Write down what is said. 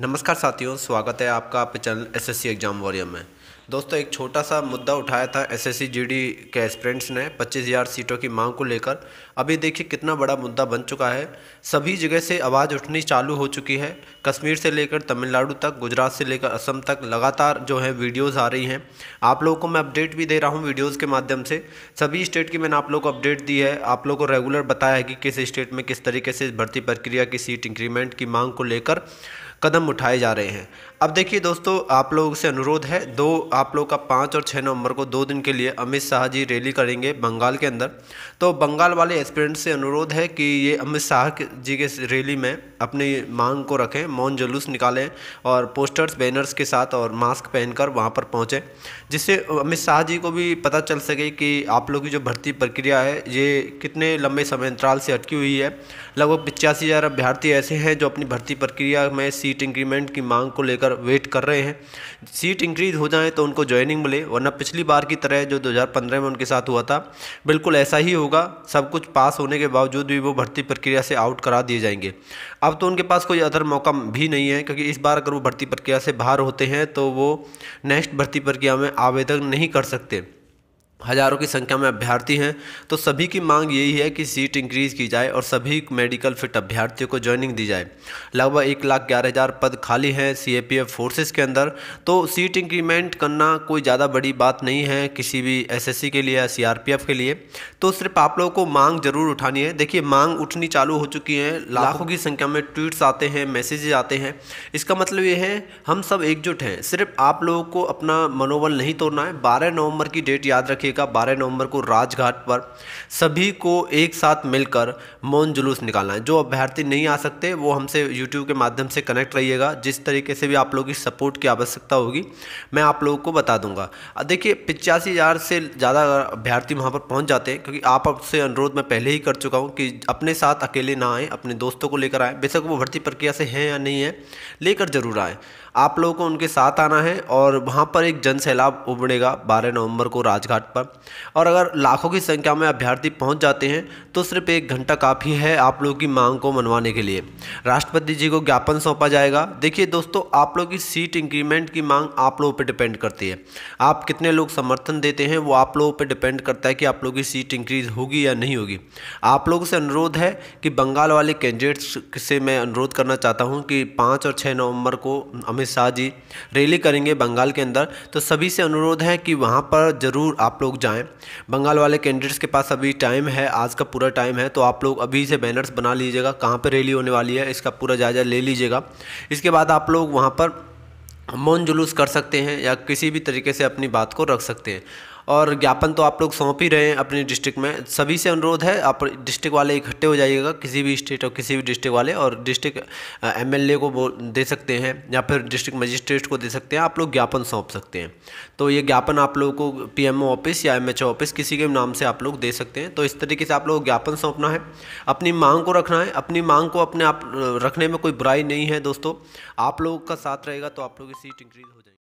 नमस्कार साथियों स्वागत है आपका आपके channel S S exam warrior में दोस्तों एक छोटा सा मुद्दा उठाया था एस एस के एस्परेंट्स ने 25,000 सीटों की मांग को लेकर अभी देखिए कितना बड़ा मुद्दा बन चुका है सभी जगह से आवाज़ उठनी चालू हो चुकी है कश्मीर से लेकर तमिलनाडु तक गुजरात से लेकर असम तक लगातार जो है वीडियोज़ आ रही हैं आप लोगों को मैं अपडेट भी दे रहा हूँ वीडियोज़ के माध्यम से सभी स्टेट की मैंने आप लोग को अपडेट दी है आप लोग को रेगुलर बताया है कि किस स्टेट में किस तरीके से भर्ती प्रक्रिया की सीट इंक्रीमेंट की मांग को लेकर कदम उठाए जा रहे हैं अब देखिए दोस्तों आप लोगों से अनुरोध है दो आप लोग का पाँच और छः नवंबर को दो दिन के लिए अमित शाह जी रैली करेंगे बंगाल के अंदर तो बंगाल वाले एस्पिरेंट से अनुरोध है कि ये अमित शाह जी के रैली में अपनी मांग को रखें मौन जुलूस निकालें और पोस्टर्स बैनर्स के साथ और मास्क पहनकर वहाँ पर पहुँचें जिससे अमित शाह जी को भी पता चल सके कि आप लोग की जो भर्ती प्रक्रिया है ये कितने लंबे समय अंतराल से अटकी हुई है लगभग पिचासी हज़ार अभ्यर्थी ऐसे हैं जो अपनी भर्ती प्रक्रिया में सीट इंक्रीमेंट की मांग को लेकर वेट कर रहे हैं सीट इंक्रीज हो जाए तो उनको ज्वाइनिंग मिले वरना पिछली बार की तरह जो 2015 में उनके साथ हुआ था बिल्कुल ऐसा ही होगा सब कुछ पास होने के बावजूद भी वो भर्ती प्रक्रिया से आउट करा दिए जाएंगे अब तो उनके पास कोई अदर मौका भी नहीं है क्योंकि इस बार अगर वो भर्ती प्रक्रिया से बाहर होते हैं तो वो नेक्स्ट भर्ती प्रक्रिया में आवेदन नहीं कर सकते हज़ारों की संख्या में अभ्यर्थी हैं तो सभी की मांग यही है कि सीट इंक्रीज़ की जाए और सभी मेडिकल फिट अभ्यर्थियों को ज्वाइनिंग दी जाए लगभग एक लाख ग्यारह हज़ार पद खाली हैं C A P F forces के अंदर तो सीट इंक्रीमेंट करना कोई ज़्यादा बड़ी बात नहीं है किसी भी एस एस सी के लिए या सी आर पी एफ के लिए तो सिर्फ आप लोगों को मांग ज़रूर उठानी है देखिए मांग उठनी चालू हो चुकी है लाखों की संख्या में ट्वीट्स आते हैं मैसेजेज आते हैं इसका मतलब ये है हम सब एकजुट हैं सिर्फ आप लोगों को अपना मनोबल नहीं तोड़ना है बारह नवंबर की डेट याद रखें रखिएगा बारह नवंबर को राजघाट पर सभी को एक साथ मिलकर मौन जुलूस निकालना है जो अभ्यर्थी नहीं आ सकते वो हमसे यूट्यूब के माध्यम से कनेक्ट रहिएगा जिस तरीके से भी आप लोगों की सपोर्ट की आवश्यकता होगी मैं आप लोगों को बता दूंगा देखिए पिचासी हज़ार से ज़्यादा अभ्यर्थी वहाँ पर पहुँच जाते हैं क्योंकि आप आपसे अनुरोध मैं पहले ही कर चुका हूँ कि अपने साथ अकेले ना आए अपने दोस्तों को लेकर आए बेशक वो भर्ती प्रक्रिया से हैं या नहीं है लेकर ज़रूर आए आप लोगों को उनके साथ आना है और वहाँ पर एक जन सैलाब उबड़ेगा बारह नवंबर को राजघाट पर और अगर लाखों की संख्या में अभ्यर्थी पहुंच जाते हैं तो सिर्फ एक घंटा काफ़ी है आप लोगों की मांग को मनवाने के लिए राष्ट्रपति जी को ज्ञापन सौंपा जाएगा देखिए दोस्तों आप लोगों की सीट इंक्रीमेंट की मांग आप लोगों पर डिपेंड करती है आप कितने लोग समर्थन देते हैं वो आप लोगों पर डिपेंड करता है कि आप लोगों की सीट इंक्रीज होगी या नहीं होगी आप लोगों से अनुरोध है कि बंगाल वाले कैंडिडेट्स से मैं अनुरोध करना चाहता हूँ कि पाँच और छः नवंबर को अमित शाह जी रैली करेंगे बंगाल के अंदर तो सभी से अनुरोध है कि वहाँ पर ज़रूर आप लोग लोग जाएँ बंगाल वाले कैंडिडेट्स के पास अभी टाइम है आज का पूरा टाइम है तो आप लोग अभी से बैनर्स बना लीजिएगा कहाँ पर रैली होने वाली है इसका पूरा जायज़ा ले लीजिएगा इसके बाद आप लोग वहाँ पर मौन जुलूस कर सकते हैं या किसी भी तरीके से अपनी बात को रख सकते हैं और ज्ञापन तो आप लोग सौंप ही रहे हैं अपने डिस्ट्रिक्ट में सभी से अनुरोध है आप डिस्ट्रिक्ट वाले इकट्ठे हो जाइएगा किसी भी स्टेट और किसी भी डिस्ट्रिक्ट वाले और डिस्ट्रिक्ट एम को बोल दे सकते हैं या फिर डिस्ट्रिक्ट मजिस्ट्रेट को दे सकते हैं आप लोग ज्ञापन सौंप सकते हैं तो ये ज्ञापन आप लोगों को पी ऑफिस या एम ऑफिस किसी के नाम से आप लोग दे सकते हैं तो इस तरीके से आप लोग ज्ञापन सौंपना है अपनी मांग को रखना है अपनी मांग को अपने आप रखने में कोई बुराई नहीं है दोस्तों आप लोगों का साथ रहेगा तो आप लोग की सीट इंक्रीज हो जाएगी